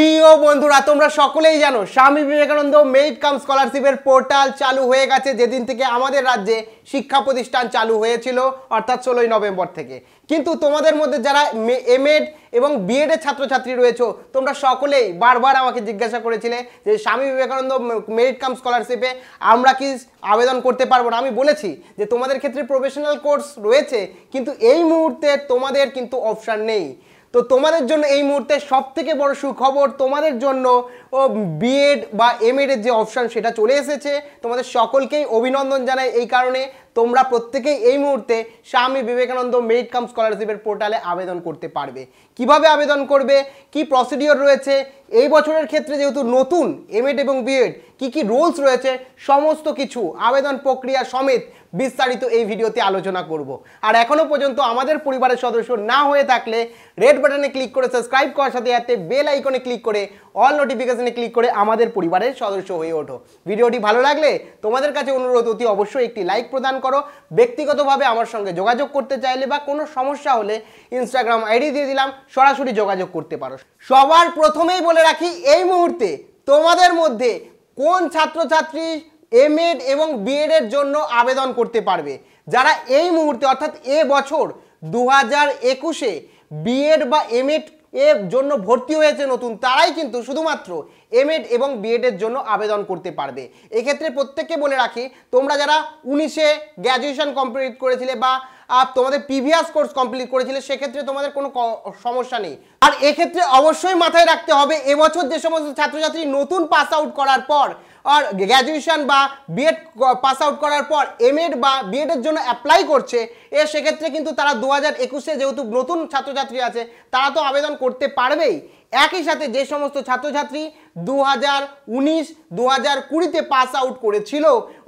প্রিয় বন্ধুরা তোমরা সকলেই জানো স্বামী বিবেকানন্দ মেরিট কাম স্কলারশিপের পোর্টাল চালু হয়ে গেছে যেদিন থেকে আমাদের রাজ্যে শিক্ষা প্রতিষ্ঠান চালু হয়েছিল অর্থাৎ ষোলোই নভেম্বর থেকে কিন্তু তোমাদের মধ্যে যারা এমএড এবং বিএডের ছাত্রছাত্রী রয়েছে তোমরা সকলেই বারবার আমাকে জিজ্ঞাসা করেছিলে যে স্বামী বিবেকানন্দ মেরিট কাম স্কলারশিপে আমরা কি আবেদন করতে পারবো না আমি বলেছি যে তোমাদের ক্ষেত্রে প্রফেশনাল কোর্স রয়েছে কিন্তু এই মুহূর্তে তোমাদের কিন্তু অপশান নেই তো তোমাদের জন্য এই মুহূর্তে সব থেকে বড় সুখবর তোমাদের জন্য ও বিএড বা এম যে অপশান সেটা চলে এসেছে তোমাদের সকলকেই অভিনন্দন জানাই এই কারণে তোমরা প্রত্যেকেই এই মুহূর্তে স্বামী বিবেকানন্দ মেরিট কাম স্কলারশিপের পোর্টালে আবেদন করতে পারবে কিভাবে আবেদন করবে কি প্রসিডিওর রয়েছে এই বছরের ক্ষেত্রে যেহেতু নতুন এম এবং বিএড কি কি রুলস রয়েছে সমস্ত কিছু আবেদন প্রক্রিয়া সমেত বিস্তারিত এই ভিডিওতে আলোচনা করব আর এখনও পর্যন্ত আমাদের পরিবারের সদস্য না হয়ে থাকলে রেড বাটনে ক্লিক করে সাবস্ক্রাইব করার সাথে সাথে বেল আইকনে ক্লিক করে অল নোটিফিকেশনে ক্লিক করে আমাদের পরিবারের সদস্য হয়ে ওঠো ভিডিওটি ভালো লাগলে তোমাদের কাছে অনুরোধ অতি অবশ্যই একটি লাইক প্রদান করো ব্যক্তিগতভাবে আমার সঙ্গে যোগাযোগ করতে চাইলে বা কোনো সমস্যা হলে ইনস্টাগ্রাম আইডি দিয়ে দিলাম সরাসরি যোগাযোগ করতে পারো সবার প্রথমেই বলে রাখি এই মুহূর্তে তোমাদের মধ্যে কোন ছাত্রছাত্রী এম এড এবং বিএড এর জন্য আবেদন করতে পারবে যারা এই মুহূর্তে অর্থাৎ এ বছর দু হাজার একুশে বিএড বা এম এড এর জন্য ভর্তি হয়েছে নতুন তারাই কিন্তু শুধুমাত্র এম এড এবং বিএডের জন্য আবেদন করতে পারবে এক্ষেত্রে প্রত্যেককে বলে রাখি তোমরা যারা উনিশে গ্র্যাজুয়েশন কমপ্লিট করেছিলে বা তোমাদের প্রিভিয়াস কোর্স কমপ্লিট করেছিলে সেক্ষেত্রে তোমাদের কোনো সমস্যা নেই আর এক্ষেত্রে অবশ্যই মাথায় রাখতে হবে এবছর যে সমস্ত ছাত্রছাত্রী নতুন পাস আউট করার পর আর গ্র্যাজুয়েশন বা বিএড পাস আউট করার পর এমএড বা বিএডের জন্য অ্যাপ্লাই করছে এ সেক্ষেত্রে কিন্তু তারা দু হাজার একুশে যেহেতু নতুন ছাত্রছাত্রী আছে তারা তো আবেদন করতে পারবেই একই সাথে যে সমস্ত ছাত্রছাত্রী দু হাজার উনিশ দু হাজার কুড়িতে পাস আউট করেছিল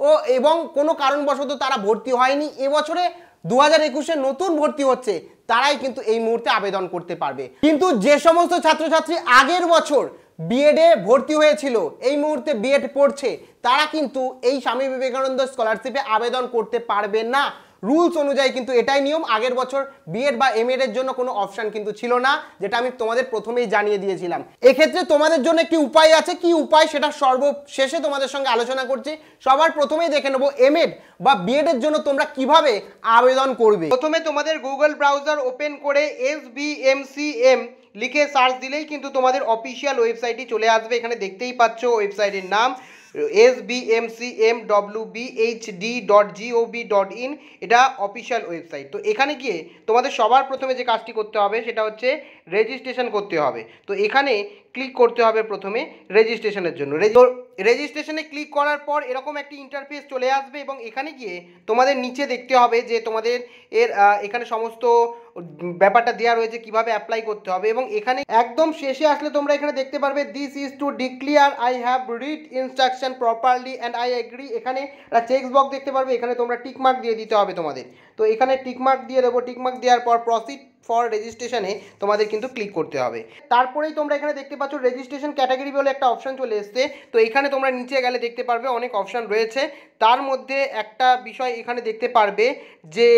ও এবং কোনো কারণবশত তারা ভর্তি হয়নি এবছরে দু হাজার একুশে নতুন ভর্তি হচ্ছে তারাই কিন্তু এই মুহূর্তে আবেদন করতে পারবে কিন্তু যে সমস্ত ছাত্রছাত্রী আগের বছর বিএডে ভর্তি হয়েছিল এই মুহূর্তে বিএড পড়ছে তারা কিন্তু এই স্বামী বিবেকানন্দ স্কলারশিপে আবেদন করতে পারবে না রুলস অনুযায়ী কিন্তু এটাই নিয়ম আগের বছর বিএড বা এম এর জন্য কোনো অপশান কিন্তু ছিল না যেটা আমি তোমাদের প্রথমেই জানিয়ে দিয়েছিলাম এক্ষেত্রে তোমাদের জন্য একটি উপায় আছে কি উপায় সেটা সর্বশেষে তোমাদের সঙ্গে আলোচনা করছি সবার প্রথমেই দেখে নেবো এম বা বিএড এর জন্য তোমরা কিভাবে আবেদন করবে প্রথমে তোমাদের গুগল ব্রাউজার ওপেন করে S B M C M লিখে সার্চ দিলেই কিন্তু তোমাদের অফিসিয়াল ওয়েবসাইটটি চলে আসবে এখানে দেখতেই পাচ্ছ ওয়েবসাইটের নাম S B M C M W B H D dot G O V dot in এটা অফিসিয়াল ওয়েবসাইট তো এখানে গিয়ে তোমাদের সবার প্রথমে যে কাজটি করতে হবে সেটা হচ্ছে রেজিস্ট্রেশন করতে হবে তো এখানে ক্লিক করতে হবে প্রথমে রেজিস্ট্রেশনের জন্য রেজিস্ট্রেশনে ক্লিক করার পর এরকম একটি ইন্টারফেস চলে আসবে এবং এখানে গিয়ে তোমাদের নিচে দেখতে হবে যে তোমাদের এর এখানে সমস্ত ব্যাপারটা দেওয়া রয়েছে কিভাবে অ্যাপ্লাই করতে হবে এবং এখানে একদম শেষে আসলে তোমরা এখানে দেখতে পারবে this is to declare I have read instruction properly and I agree এখানে একটা চেক বক্স দেখতে পারবে এখানে তোমরা টিকমার্ক দিয়ে দিতে হবে তোমাদের তো এখানে টিকমার্ক দিয়ে দেবো টিকমার্ক দেওয়ার পর প্রসিড ফর রেজিস্ট্রেশনে তোমাদের কিন্তু ক্লিক করতে হবে তারপরেই তোমরা এখানে দেখতে পাচ্ছ রেজিস্ট্রেশন ক্যাটাগরি বলে একটা অপশান চলে এসছে তো এখানে তোমরা নিচে গেলে দেখতে পারবে অনেক অপশান রয়েছে তার মধ্যে একটা বিষয় এখানে দেখতে পারবে যে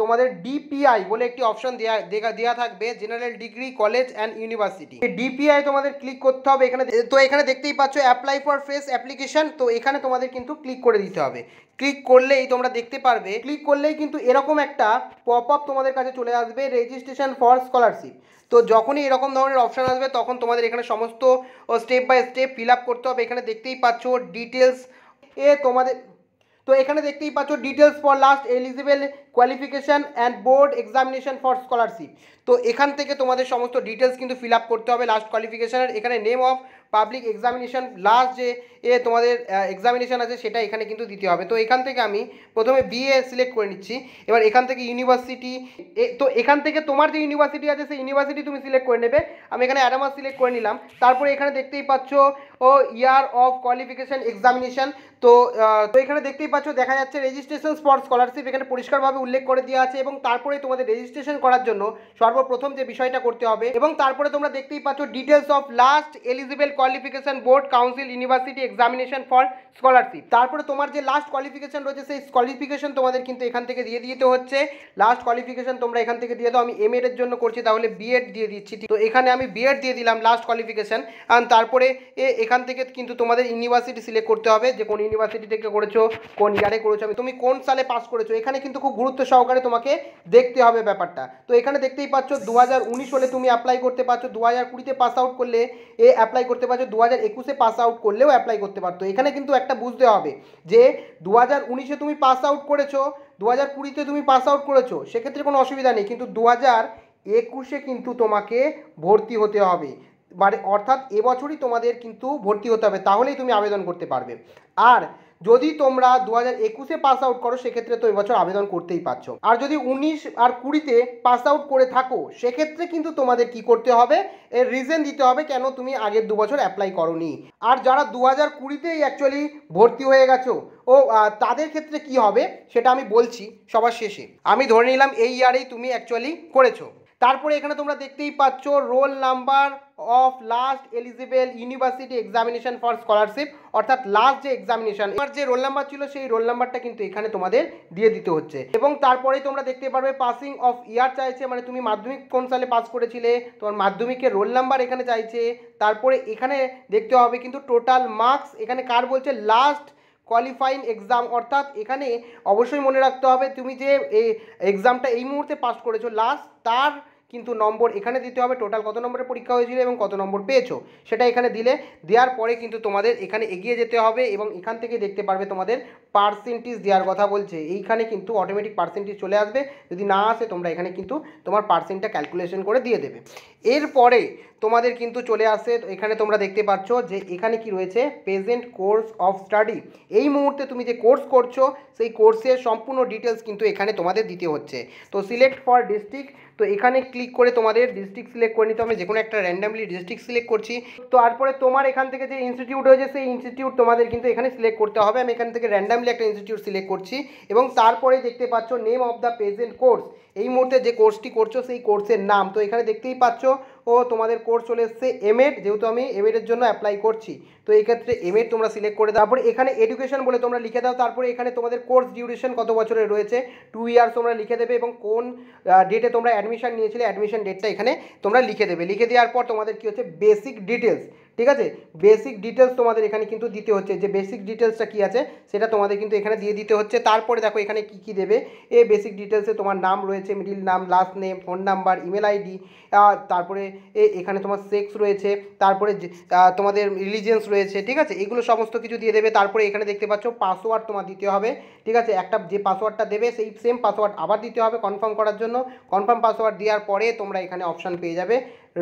তোমাদের ডিপিআই বলে একটি অপশান দেওয়া দেওয়া থাকবে general degree college and university DPI তোমাদের ক্লিক করতে হবে এখানে তো এখানে দেখতেই পাচ্ছ অ্যাপ্লাই ফর ফ্রেশ অ্যাপ্লিকেশান তো এখানে তোমাদের কিন্তু ক্লিক করে দিতে হবে ক্লিক করলেই তোমরা দেখতে পারবে ক্লিক করলেই কিন্তু এরকম একটা পপ আপ তোমাদের কাছে চলে আসবে রেজিস্ট্রেশন ফর স্কলারশিপ তো যখনই এরকম ধরনের অপশান আসবে তখন তোমাদের এখানে সমস্ত step by step fill up করতে হবে এখানে দেখতেই পাচ্ছ ডিটেলস এ তোমাদের তো এখানে দেখতেই পাচ্ছ details for last eligible qualification and board examination for scholarship তো এখান থেকে তোমাদের সমস্ত ডিটেলস কিন্তু ফিল আপ করতে হবে লাস্ট কোয়ালিফিকেশানের এখানে name of public examination last যে এ তোমাদের এক্সামিনেশান আছে সেটা এখানে কিন্তু দিতে হবে তো এখান থেকে আমি প্রথমে বিএ সিলেক্ট করে নিচ্ছি এবার এখান থেকে ইউনিভার্সিটি তো এখান থেকে তোমার যে ইউনিভার্সিটি আছে সেই ইউনিভার্সিটি তুমি সিলেক্ট করে নেবে আমি এখানে অ্যাডামাস সিলেক্ট করে নিলাম তারপরে এখানে দেখতেই পাচ্ছ ও ইয়ার অফ কোয়ালিফিকেশান এক্সামিনেশান তো তো এখানে দেখতেই পাচ্ছ দেখা যাচ্ছে রেজিস্ট্রেশন ফর স্কলারশিপ এখানে পরিষ্কারভাবে উল্লেখ করে দেওয়া আছে এবং তারপরে তোমাদের রেজিস্ট্রেশন করার জন্য সর্বপ্রথম যে বিষয়টা করতে হবে এবং তারপরে তোমরা দেখতেই পাচ্ছ details of last eligible qualification board council university examination for scholarship তারপরে তোমার যে লাস্ট কোয়ালিফিকেশন রয়েছে সেই কোয়ালিফিকেশন তোমাদের কিন্তু এখান থেকে দিয়ে দিতে হচ্ছে লাস্ট কোয়ালিফিকেশন তোমরা এখান থেকে দিয়ে দাও আমি এম এর জন্য করছি তাহলে বিএড দিয়ে দিচ্ছি তো এখানে আমি বিএড দিয়ে দিলাম লাস্ট কোয়ালিফিকেশন তারপরে এখান থেকে কিন্তু তোমাদের ইউনিভার্সিটি সিলেক্ট করতে হবে যে কোন ইউনিভার্সিটি থেকে করেছো কোন ইয়ারে করেছো তুমি কোন সালে পাস করেছো এখানে কিন্তু খুব গুরুত্ব গুরুত্ব সহকারে তোমাকে দেখতে হবে ব্যাপারটা তো এখানে দেখতেই পাচ্ছ দু হাজার হলে তুমি অ্যাপ্লাই করতে পারছো দু হাজার কুড়িতে পাস আউট করলে এ অ্যাপ্লাই করতে পারছো দু হাজার একুশে পাস আউট করলেও অ্যাপ্লাই করতে পারতো এখানে কিন্তু একটা বুঝতে হবে যে দু হাজার উনিশে তুমি পাস আউট করেছো দু হাজার কুড়িতে তুমি পাস আউট করেছো সেক্ষেত্রে কোনো অসুবিধা নেই কিন্তু দু হাজার একুশে কিন্তু তোমাকে ভর্তি হতে হবে মানে অর্থাৎ এবছরই তোমাদের কিন্তু ভর্তি হতে হবে তাহলেই তুমি আবেদন করতে পারবে আর যদি তোমরা দু হাজার একুশে পাস আউট করো সেক্ষেত্রে তো এবছর আবেদন করতেই পারছো আর যদি উনিশ আর কুড়িতে পাস আউট করে থাকো সেক্ষেত্রে কিন্তু তোমাদের কি করতে হবে এর রিজন দিতে হবে কেন তুমি আগের দু বছর অ্যাপ্লাই করনি আর যারা দু হাজার কুড়িতেই অ্যাকচুয়ালি ভর্তি হয়ে গেছো ও তাদের ক্ষেত্রে কি হবে সেটা আমি বলছি সবার শেষে আমি ধরে নিলাম এই ইয়ারেই তুমি অ্যাকচুয়ালি করেছো তারপরে এখানে তোমরা দেখতেই পাচ্ছ roll number of last eligible university examination for scholarship অর্থাৎ লাস্ট যে এক্সামিনেশন আমার যে রোল নাম্বার ছিল সেই রোল নাম্বারটা কিন্তু এখানে তোমাদের দিয়ে দিতে হচ্ছে এবং তারপরেই তোমরা দেখতে পারবে পাসিং অফ ইয়ার চাইছে মানে তুমি মাধ্যমিক কোন সালে পাস করেছিলে তোমার মাধ্যমিকের রোল নাম্বার এখানে চাইছে তারপরে এখানে দেখতে হবে কিন্তু টোটাল মার্কস এখানে কার বলছে লাস্ট কোয়ালিফাইং এক্সাম অর্থাৎ এখানে অবশ্যই মনে রাখতে হবে তুমি যে এক্সামটা এই মুহূর্তে পাস করেছো লাস্ট তার কিন্তু নম্বর এখানে দিতে হবে টোটাল কত নম্বরের পরীক্ষা হয়েছিল এবং কত নম্বর পেয়েছো সেটা এখানে দিলে দেওয়ার পরে কিন্তু তোমাদের এখানে এগিয়ে যেতে হবে এবং এখান থেকে দেখতে পারবে তোমাদের পার্সেন্টেজ দেওয়ার কথা বলছে এইখানে কিন্তু অটোমেটিক পার্সেন্টেজ চলে আসবে যদি না আসে তোমরা এখানে কিন্তু তোমার পার্সেন্টটা ক্যালকুলেশন করে দিয়ে দেবে এরপরে তোমাদের কিন্তু চলে আসে এখানে তোমরা দেখতে পাচ্ছ যে এখানে কি রয়েছে প্রেজেন্ট কোর্স অফ স্টাডি এই মুহূর্তে তুমি যে কোর্স করছো সেই কোর্সের সম্পূর্ণ ডিটেলস কিন্তু এখানে তোমাদের দিতে হচ্ছে তো সিলেক্ট ফর ডিস্ট্রিক্ট তো এখানে ক্লিক করে তোমাদের ডিস্ট্রিক্ট সিলেক্ট করে নিতে হবে যে কোনো একটা র্যান্ডামলি ডিস্ট্রিক্ট সিলেক্ট করছি তো তারপরে তোমার এখান থেকে যে ইনস্টিটিউট রয়েছে সেই ইনস্টিটিউট তোমাদের কিন্তু এখানে সিলেক্ট করতে হবে আমি এখান থেকে র্যান্ডামলি একটা ইনস্টিটিউট সিলেক্ট করছি এবং তারপরে দেখতে পাচ্ছ name of the present course এই মুহূর্তে যে কোর্সটি করছো সেই কোর্সের নাম তো এখানে দেখতেই পাচ্ছ ও তোমাদের কোর্স চলে এসছে এমএড যেহেতু আমি এমএডের জন্য অ্যাপ্লাই করছি তো এই ক্ষেত্রে এমএড তোমরা সিলেক্ট করে দাও তারপরে এখানে এডুকেশন বলে তোমরা লিখে দাও তারপরে এখানে তোমাদের কোর্স ডিউরেশন কত বছরের রয়েছে টু ইয়ার্স তোমরা লিখে দেবে এবং কোন ডেটে তোমরা অ্যাডমিশন নিয়েছিলে অ্যাডমিশন ডেটটা এখানে তোমরা লিখে দেবে লিখে দেওয়ার পর তোমাদের কী হচ্ছে বেসিক ডিটেলস ঠিক আছে বেসিক ডিটেলস তোমাদের এখানে কিন্তু দিতে হচ্ছে যে বেসিক ডিটেলসটা কী আছে সেটা তোমাদের কিন্তু এখানে দিয়ে দিতে হচ্ছে তারপরে দেখো এখানে কি কি দেবে এ বেসিক ডিটেলসে তোমার নাম রয়েছে মিডিল নাম last name phone number email ID তারপরে এখানে তোমার সেক্স রয়েছে তারপরে তোমাদের রিলিজেন্স রয়েছে ঠিক আছে এগুলো সমস্ত কিছু দিয়ে দেবে তারপরে এখানে দেখতে পাচ্ছ পাসওয়ার্ড তোমার দিতে হবে ঠিক আছে একটা যে পাসওয়ার্ডটা দেবে সেই সেম পাসওয়ার্ড আবার দিতে হবে কনফার্ম করার জন্য কনফার্ম পাসওয়ার্ড দেওয়ার পরে তোমরা এখানে অপশান পেয়ে যাবে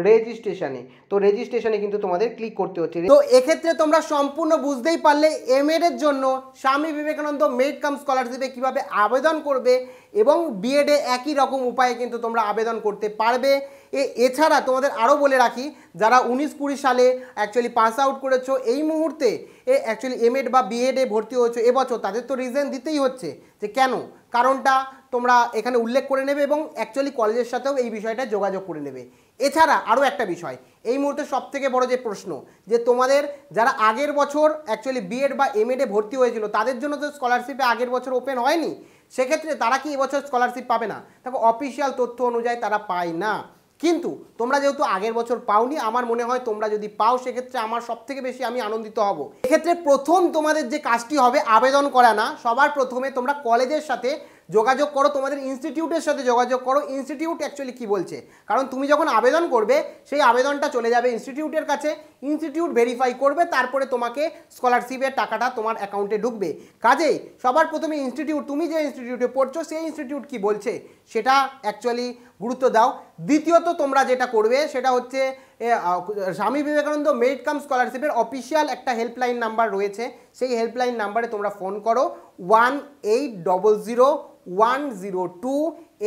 রেজিস্ট্রেশনে তো রেজিস্ট্রেশনে কিন্তু তোমাদের ক্লিক করতে হচ্ছে তো এক্ষেত্রে তোমরা সম্পূর্ণ বুঝতেই পারলে এম এর জন্য স্বামী বিবেকানন্দ মেড কাম স্কলারশিপে কীভাবে আবেদন করবে এবং বিএডে একই রকম উপায়ে কিন্তু তোমরা আবেদন করতে পারবে এ এছাড়া তোমাদের আরও বলে রাখি যারা উনিশ কুড়ি সালে অ্যাকচুয়ালি পাস আউট করেছো এই মুহূর্তে এ অ্যাকচুয়ালি এমএড বা বিএডে ভর্তি হয়েছো এবছর তাদের তো রিজন দিতেই হচ্ছে যে কেন কারণটা তোমরা এখানে উল্লেখ করে নেবে এবং অ্যাকচুয়ালি কলেজের সাথেও এই বিষয়টা যোগাযোগ করে নেবে এছাড়া আরও একটা বিষয় এই মুহূর্তে সবথেকে বড় যে প্রশ্ন যে তোমাদের যারা আগের বছর অ্যাকচুয়ালি বিএড বা এম এডে ভর্তি হয়েছিল তাদের জন্য তো স্কলারশিপে আগের বছর ওপেন হয়নি সেক্ষেত্রে তারা কি এবছর স্কলারশিপ পাবে না দেখো অফিসিয়াল তথ্য অনুযায়ী তারা পায় না কিন্তু তোমরা যেহেতু আগের বছর পাওনি আমার মনে হয় তোমরা যদি পাও সেক্ষেত্রে আমার সব থেকে বেশি আমি আনন্দিত হব এক্ষেত্রে প্রথম তোমাদের যে কাজটি হবে আবেদন করা না সবার প্রথমে তোমরা কলেজের সাথে যোগাযোগ করো তোমাদের ইনস্টিটিউটের সাথে যোগাযোগ করো ইনস্টিটিউট অ্যাকচুয়ালি কী বলছে কারণ তুমি যখন আবেদন করবে সেই আবেদনটা চলে যাবে ইনস্টিটিউটের কাছে ইনস্টিটিউট ভেরিফাই করবে তারপরে তোমাকে স্কলারশিপের টাকাটা তোমার অ্যাকাউন্টে ঢুকবে কাজেই সবার প্রথমে ইনস্টিটিউট তুমি যে ইনস্টিটিউটে পড়ছো সেই ইনস্টিটিউট কি বলছে সেটা অ্যাকচুয়ালি গুরুত্ব দাও দ্বিতীয়ত তোমরা যেটা করবে সেটা হচ্ছে স্বামী বিবেকানন্দ মেরিট কাম স্কলারশিপের অফিসিয়াল একটা হেল্পলাইন নাম্বার রয়েছে সেই হেল্পলাইন নাম্বারে তোমরা ফোন করো one eight double zero one zero two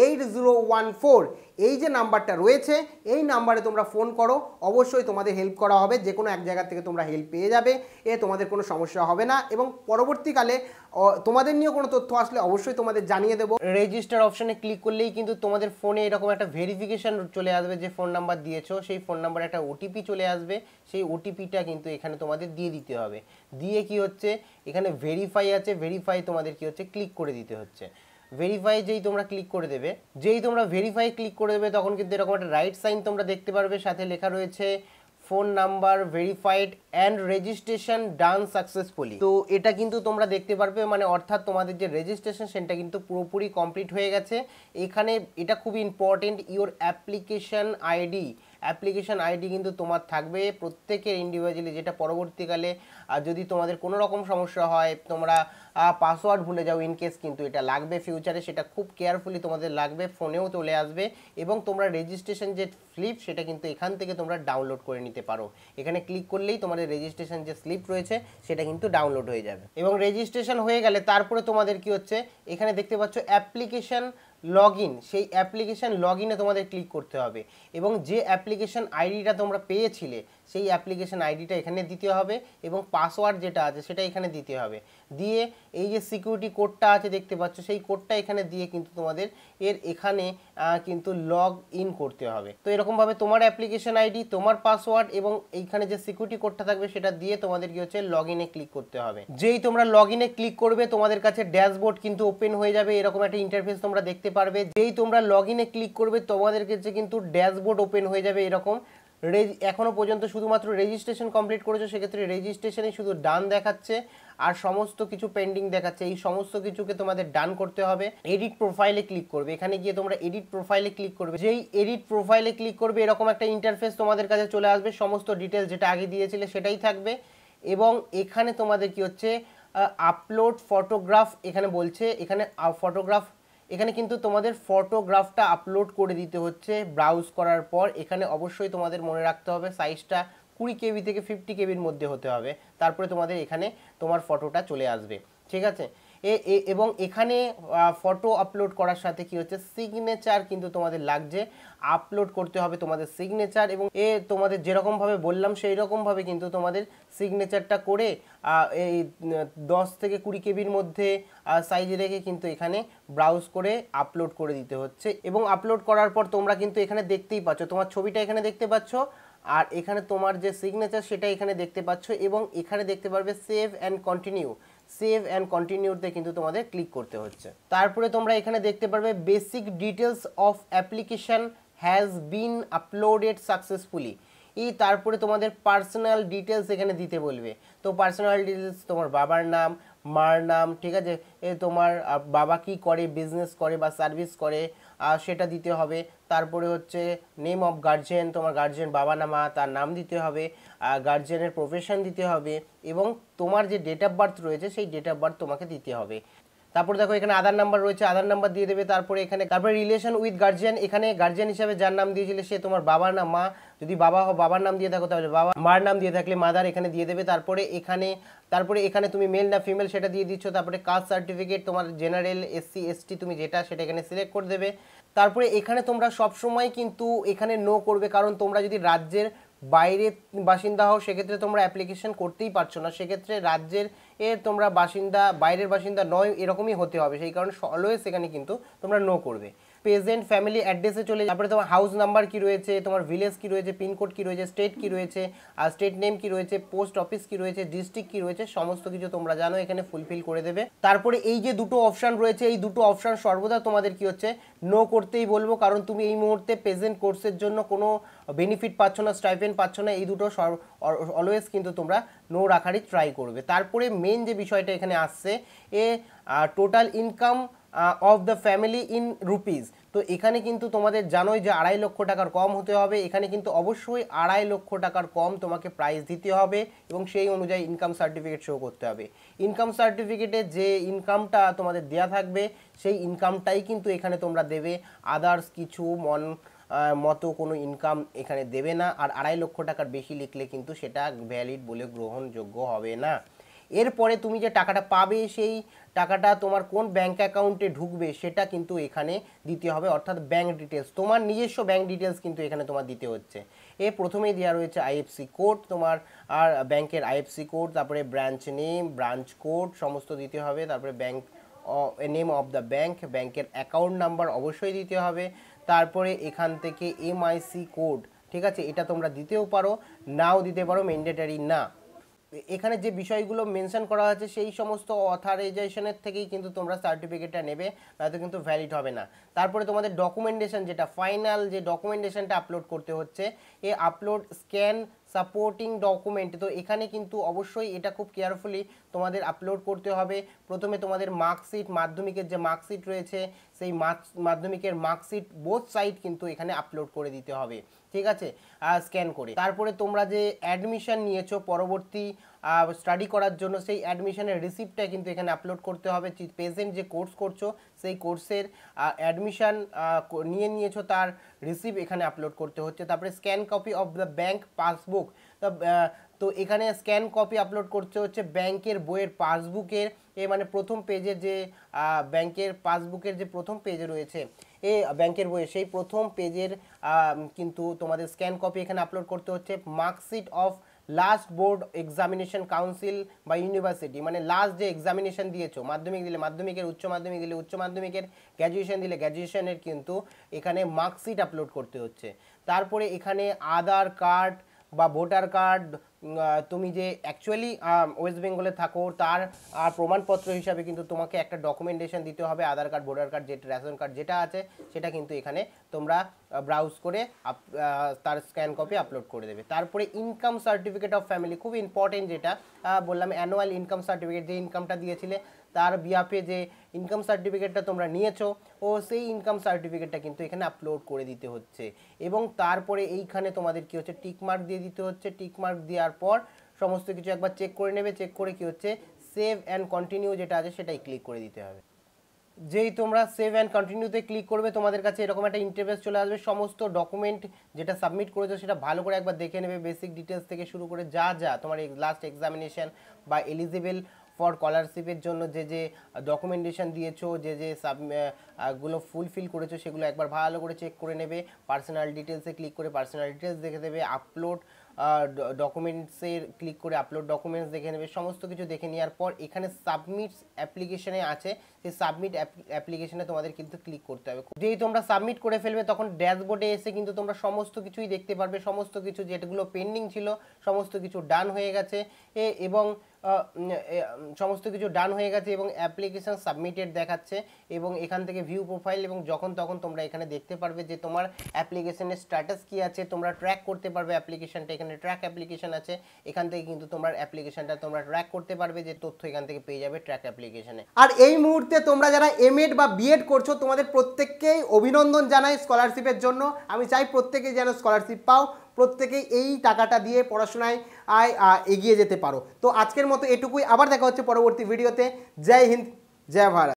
eight zero one four এই যে নাম্বারটা রয়েছে এই নাম্বারে তোমরা ফোন করো অবশ্যই তোমাদের হেল্প করা হবে যে কোনো এক জায়গা থেকে তোমরা হেল্প পেয়ে যাবে এ তোমাদের কোনো সমস্যা হবে না এবং পরবর্তীকালে তোমাদের নিয়েও কোনো তথ্য আসলে অবশ্যই তোমাদের জানিয়ে দেবো রেজিস্টার অপশানে ক্লিক করলেই কিন্তু তোমাদের ফোনে এরকম একটা ভেরিফিকেশান চলে আসবে যে ফোন নাম্বার দিয়েছো সেই ফোন নাম্বারে একটা ওটিপি চলে আসবে সেই ওটিপিটা কিন্তু এখানে তোমাদের দিয়ে দিতে হবে দিয়ে কি হচ্ছে এখানে ভেরিফাই আছে ভেরিফাই তোমাদের কি হচ্ছে ক্লিক করে দিতে হচ্ছে ভেরিফাই যেই তোমরা ক্লিক করে দেবে যেই তোমরা ভেরিফাই ক্লিক করে দেবে তখন কিন্তু এরকম একটা রাইট সাইন তোমরা দেখতে পারবে সাথে লেখা রয়েছে phone number verified and registration done successfully তো এটা কিন্তু তোমরা দেখতে পারবে মানে অর্থাৎ তোমাদের যে রেজিস্ট্রেশন সেটা কিন্তু পুরোপুরি কমপ্লিট হয়ে গেছে এখানে এটা খুব important your application ID application ID কিন্তু তোমার থাকবে প্রত্যেকের ইন্ডিভিজুয়ালি যেটা পরবর্তীকালে আর যদি তোমাদের কোনো রকম সমস্যা হয় তোমরা পাসওয়ার্ড ভুলে যাও ইনকেস কিন্তু এটা লাগবে ফিউচারে সেটা খুব কেয়ারফুলি তোমাদের লাগবে ফোনেও চলে আসবে এবং তোমরা রেজিস্ট্রেশন যে স্লিপ সেটা কিন্তু এখান থেকে তোমরা ডাউনলোড করে নিতে পারো এখানে ক্লিক করলেই তোমাদের রেজিস্ট্রেশন যে স্লিপ রয়েছে সেটা কিন্তু ডাউনলোড হয়ে যাবে এবং রেজিস্ট্রেশন হয়ে গেলে তারপরে তোমাদের কি হচ্ছে এখানে দেখতে পাচ্ছ অ্যাপ্লিকেশন লগ ইন সেই অ্যাপ্লিকেশান লগ তোমাদের ক্লিক করতে হবে এবং যে অ্যাপ্লিকেশান আইডিটা তোমরা পেয়েছিলে সেই অ্যাপ্লিকেশন আইডিটা এখানে দিতে হবে এবং পাসওয়ার্ড যেটা আছে সেটা এখানে দিতে হবে দিয়ে এই যে সিকিউরিটি কোডটা আছে দেখতে পাচ্ছ সেই কোডটা এখানে দিয়ে কিন্তু তোমাদের এর এখানে কিন্তু লগ ইন করতে হবে তো এরকমভাবে তোমার অ্যাপ্লিকেশন আইডি তোমার পাসওয়ার্ড এবং এইখানে যে সিকিউরিটি কোডটা থাকবে সেটা দিয়ে তোমাদের কি হচ্ছে লগ ইনে ক্লিক করতে হবে যেই তোমরা লগ ইনে ক্লিক করবে তোমাদের কাছে ড্যাশবোর্ড কিন্তু ওপেন হয়ে যাবে এরকম একটা ইন্টারফেস তোমরা দেখতে পারবে যেই তোমরা লগ ইনে ক্লিক করবে তোমাদেরকে কাছে কিন্তু ড্যাশবোর্ড ওপেন হয়ে যাবে এরকম এখনও পর্যন্ত শুধুমাত্র রেজিস্ট্রেশন কমপ্লিট করেছো সেক্ষেত্রে রেজিস্ট্রেশনে শুধু ডান দেখাচ্ছে আর সমস্ত কিছু পেন্ডিং দেখাচ্ছে এই সমস্ত কিছুকে তোমাদের ডান করতে হবে এডিট প্রোফাইলে ক্লিক করবে এখানে গিয়ে তোমরা এডিট প্রোফাইলে ক্লিক করবে যেই এডিট প্রোফাইলে ক্লিক করবে এরকম একটা ইন্টারফেস তোমাদের কাছে চলে আসবে সমস্ত ডিটেলস যেটা আগে দিয়েছিলে সেটাই থাকবে এবং এখানে তোমাদের কি হচ্ছে আপলোড ফটোগ্রাফ এখানে বলছে এখানে ফটোগ্রাফ এখানে কিন্তু তোমাদের ফটোগ্রাফটা আপলোড করে দিতে হচ্ছে ব্রাউজ করার পর এখানে অবশ্যই তোমাদের মনে রাখতে হবে সাইজটা কুড়ি কেবি থেকে ফিফটি কেবির মধ্যে হতে হবে তারপরে তোমাদের এখানে তোমার ফটোটা চলে আসবে ঠিক আছে এবং এখানে ফটো আপলোড করার সাথে কি হচ্ছে সিগনেচার কিন্তু তোমাদের লাগছে আপলোড করতে হবে তোমাদের সিগনেচার এবং এ তোমাদের যেরকমভাবে বললাম সেই রকমভাবে কিন্তু তোমাদের সিগনেচারটা করে এই দশ থেকে কুড়ি কেবির মধ্যে সাইজ রেখে কিন্তু এখানে ব্রাউজ করে আপলোড করে দিতে হচ্ছে এবং আপলোড করার পর তোমরা কিন্তু এখানে দেখতেই পাচ্ছ তোমার ছবিটা এখানে দেখতে পাচ্ছ আর এখানে তোমার যে সিগনেচার সেটা এখানে দেখতে পাচ্ছ এবং এখানে দেখতে পারবে save and continue save and কন্টিনিউতে কিন্তু তোমাদের ক্লিক করতে হচ্ছে তারপরে তোমরা এখানে দেখতে পারবে basic details of application has been uploaded successfully এই তারপরে তোমাদের পার্সোনাল ডিটেলস এখানে দিতে বলবে তো পার্সোনাল ডিটেলস তোমার বাবার নাম মার নাম ঠিক আছে তোমার বাবা কি করে বিজনেস করে বা সার্ভিস করে সেটা দিতে হবে তারপরে হচ্ছে নেম অফ গার্জেন তোমার গার্জেন বাবা না মা তার নাম দিতে হবে গার্জেনের প্রফেশন দিতে হবে এবং তোমার যে ডেট অফ বার্থ রয়েছে সেই ডেট অফ বার্থ তোমাকে দিতে হবে তারপরে দেখো এখানে আধার নাম্বার রয়েছে আধার নাম্বার দিয়ে দেবে তারপরে এখানে তারপরে রিলেশন উইথ গার্জিয়ান এখানে গার্জিয়ান হিসাবে যার নাম দিয়েছিলে সে তোমার বাবার না মা যদি বাবা হো বাবার নাম দিয়ে থাকো তাহলে বাবা মার নাম দিয়ে থাকলে মাদার এখানে দিয়ে দেবে তারপরে এখানে তারপরে এখানে তুমি মেল না ফিমেল সেটা দিয়ে দিচ্ছ তারপরে কাস্ট সার্টিফিকেট তোমার জেনারেল এসসি এসটি তুমি যেটা সেটা এখানে সিলেক্ট করে দেবে তারপরে এখানে তোমরা সবসময় কিন্তু এখানে নো করবে কারণ তোমরা যদি রাজ্যের বাইরে বাসিন্দা হও সেক্ষেত্রে তোমরা অ্যাপ্লিকেশন করতেই পারছো না সেক্ষেত্রে রাজ্যের এর তোমরা বাসিন্দা বাইরের বাসিন্দা নয় এরকমই হতে হবে সেই কারণে অলওয়েজ সেখানে কিন্তু তোমরা নো করবে প্রেজেন্ট ফ্যামিলি অ্যাড্রেসে চলে তারপরে তোমার হাউস নাম্বার কি রয়েছে তোমার ভিলেজ কি রয়েছে পিনকোড কি রয়েছে স্টেট কি রয়েছে আর স্টেট নেম কি রয়েছে পোস্ট অফিস কি রয়েছে ডিস্ট্রিক্ট কি রয়েছে সমস্ত কিছু তোমরা জানো এখানে ফুলফিল করে দেবে তারপরে এই যে দুটো অপশান রয়েছে এই দুটো অপশান সর্বদা তোমাদের কি হচ্ছে নো করতেই বলবো কারণ তুমি এই মুহূর্তে প্রেজেন্ট কোর্সের জন্য কোনো বেনিফিট পাচ্ছ না স্টাইফেন পাচ্ছ না এই দুটো অলওয়েজ কিন্তু তোমরা নো রাখারই ট্রাই করবে তারপরে মেন যে বিষয়টা এখানে আসছে a total income of the family in rupees তো এখানে কিন্তু তোমাদের জানোই যে আড়াই লক্ষ টাকার কম হতে হবে এখানে কিন্তু অবশ্যই আড়াই লক্ষ টাকার কম তোমাকে প্রাইস দিতে হবে এবং সেই অনুযায়ী ইনকাম সার্টিফিকেট শো করতে হবে ইনকাম সার্টিফিকেটে যে ইনকামটা তোমাদের দেয়া থাকবে সেই ইনকামটাই কিন্তু এখানে তোমরা দেবে আদার্স কিছু মন মতো কোনো ইনকাম এখানে দেবে না আর আড়াই লক্ষ টাকার বেশি লিখলে কিন্তু সেটা ভ্যালিড বলে গ্রহণযোগ্য হবে না এরপরে তুমি যে টাকাটা পাবে সেই টাকাটা তোমার কোন ব্যাঙ্ক অ্যাকাউন্টে ঢুকবে সেটা কিন্তু এখানে দিতে হবে অর্থাৎ ব্যাঙ্ক ডিটেলস তোমার নিজস্ব ব্যাঙ্ক ডিটেলস কিন্তু এখানে তোমার দিতে হচ্ছে এ প্রথমেই দেওয়া রয়েছে আইএফসি কোড তোমার আর ব্যাংকের আইএফসি কোড তারপরে ব্রাঞ্চ নেম ব্রাঞ্চ কোড সমস্ত দিতে হবে তারপরে bank name of the bank ব্যাঙ্কের অ্যাকাউন্ট নাম্বার অবশ্যই দিতে হবে তারপরে এখান থেকে এমআইসি কোড ঠিক আছে এটা তোমরা দিতেও পারো নাও দিতে পারো ম্যান্ডেটারি না এখানে যে বিষয়গুলো মেনশন করা হয়েছে সেই সমস্ত অথরাইজেশনের থেকেই কিন্তু তোমরা সার্টিফিকেটটা নেবে নয়তো কিন্তু ভ্যালিড হবে না তারপরে তোমাদের ডকুমেন্টেশন যেটা ফাইনাল যে ডকুমেন্টেশনটা আপলোড করতে হচ্ছে এ আপলোড স্ক্যান সাপোর্টিং ডকুমেন্ট তো এখানে কিন্তু অবশ্যই এটা খুব কেয়ারফুলি তোমাদের আপলোড করতে হবে প্রথমে তোমাদের মার্কশিট মাধ্যমিকের যে মার্কশিট রয়েছে সেই মাধ্যমিকের মার্কশিট বোথ সাইড কিন্তু এখানে আপলোড করে দিতে হবে ঠিক আছে স্ক্যান করে তারপরে তোমরা যে অ্যাডমিশন নিয়েছো পরবর্তী স্টাডি করার জন্য সেই অ্যাডমিশনের রিসিপ্টটা কিন্তু এখানে আপলোড করতে হবে পেশেন্ট যে কোর্স করছো সেই কোর্সের অ্যাডমিশান নিয়ে নিয়েছো তার রিসিপ্ট এখানে আপলোড করতে হচ্ছে তারপরে scan copy of the bank passbook তো এখানে স্ক্যান কপি আপলোড করতে হচ্ছে ব্যাংকের বইয়ের পাসবুকের এ মানে প্রথম পেজে যে ব্যাংকের পাসবুকের যে প্রথম পেজে রয়েছে এ ব্যাংকের বইয়ের সেই প্রথম পেজের কিন্তু তোমাদের স্ক্যান কপি এখানে আপলোড করতে হচ্ছে marksheet of last board examination council বা ইউনিভার্সিটি মানে লাস্ট যে এক্সামিনেশন দিয়েছো মাধ্যমিক দিলে মাধ্যমিকের উচ্চ মাধ্যমিক দিলে উচ্চ মাধ্যমিকের গ্র্যাজুয়েশন দিলে গ্র্যাজুয়েশনের কিন্তু এখানে মার্কশিট আপলোড করতে হচ্ছে তারপরে এখানে আধার কার্ড বা ভোটার কার্ড তুমি যে অ্যাকচুয়ালি ওয়েস্ট বেঙ্গলে থাকো তার প্রমাণপত্র হিসাবে কিন্তু তোমাকে একটা ডকুমেন্টেশন দিতে হবে আধার কার্ড ভোটার কার্ড যেটা রেশন কার্ড যেটা আছে সেটা কিন্তু এখানে তোমরা ব্রাউজ করে তার স্ক্যান কপি আপলোড করে দেবে তারপরে ইনকাম সার্টিফিকেট অফ ফ্যামিলি খুব ইম্পর্টেন্ট যেটা বললাম অ্যানুয়াল ইনকাম সার্টিফিকেট যে ইনকামটা দিয়েছিলে তার বিয়াপে যে ইনকাম সার্টিফিকেটটা তোমরা নিয়েছো ও সেই ইনকাম সার্টিফিকেটটা কিন্তু এখানে আপলোড করে দিতে হচ্ছে এবং তারপরে এইখানে তোমাদের কী হচ্ছে টিকমার্ক দিয়ে দিতে হচ্ছে টিকমার্ক দেওয়ার পর সমস্ত কিছু একবার চেক করে নেবে চেক করে কী হচ্ছে সেভ অ্যান্ড কন্টিনিউ যেটা আছে সেটাই ক্লিক করে দিতে হবে যেই তোমরা সেভ অ্যান্ড কন্টিনিউতে ক্লিক করবে তোমাদের কাছে এরকম একটা ইন্টারভেস চলে আসবে সমস্ত ডকুমেন্ট যেটা সাবমিট করেছো সেটা ভালো করে একবার দেখে নেবে বেসিক ডিটেলস থেকে শুরু করে যা যা তোমার লাস্ট এক্সামিনেশান বা এলিজিবেল ফর স্কলারশিপের জন্য যে যে ডকুমেন্টেশন দিয়েছো যে যে সাব গুলো ফুলফিল করেছো সেগুলো একবার ভালো করে চেক করে নেবে পার্সোনাল ডিটেলসে ক্লিক করে পার্সোনাল ডিটেলস দেখে দেবে আপলোড ডকুমেন্টসের ক্লিক করে আপলোড ডকুমেন্টস দেখে নেবে সমস্ত কিছু দেখে নেওয়ার পর এখানে সাবমিট অ্যাপ্লিকেশনে আছে সেই সাবমিট অ্যাপ্লিকেশনে তোমাদের কিন্তু ক্লিক করতে হবে যেই তোমরা সাবমিট করে ফেলবে তখন ড্যাশবোর্ডে এসে কিন্তু তোমরা সমস্ত কিছুই দেখতে পারবে সমস্ত কিছু যেগুলো পেন্ডিং ছিল সমস্ত কিছু ডান হয়ে গেছে এবং সমস্ত কিছু ডান হয়ে গেছে এবং অ্যাপ্লিকেশান সাবমিটেড দেখাচ্ছে এবং এখান থেকে ভিউ প্রোফাইল এবং যখন তখন তোমরা এখানে দেখতে পারবে যে তোমার অ্যাপ্লিকেশনের স্ট্যাটাস কী আছে তোমরা ট্র্যাক করতে পারবে অ্যাপ্লিকেশানটা এখানে ট্র্যাক অ্যাপ্লিকেশান আছে এখান থেকে কিন্তু তোমার অ্যাপ্লিকেশানটা তোমরা ট্র্যাক করতে পারবে যে তথ্য এখান থেকে পেয়ে যাবে ট্র্যাক অ্যাপ্লিকেশানে আর এই মুহূর্তে তোমরা যারা এম বা বিএড করছো তোমাদের প্রত্যেককেই অভিনন্দন জানাই স্কলারশিপের জন্য আমি চাই প্রত্যেকেই যেন স্কলারশিপ পাও প্রত্যেকেই এই টাকাটা দিয়ে পড়াশোনায় আয় এগিয়ে যেতে পারো তো আজকের মতো এটুকুই আবার দেখা হচ্ছে পরবর্তী ভিডিওতে জয় হিন্দ জয় ভারত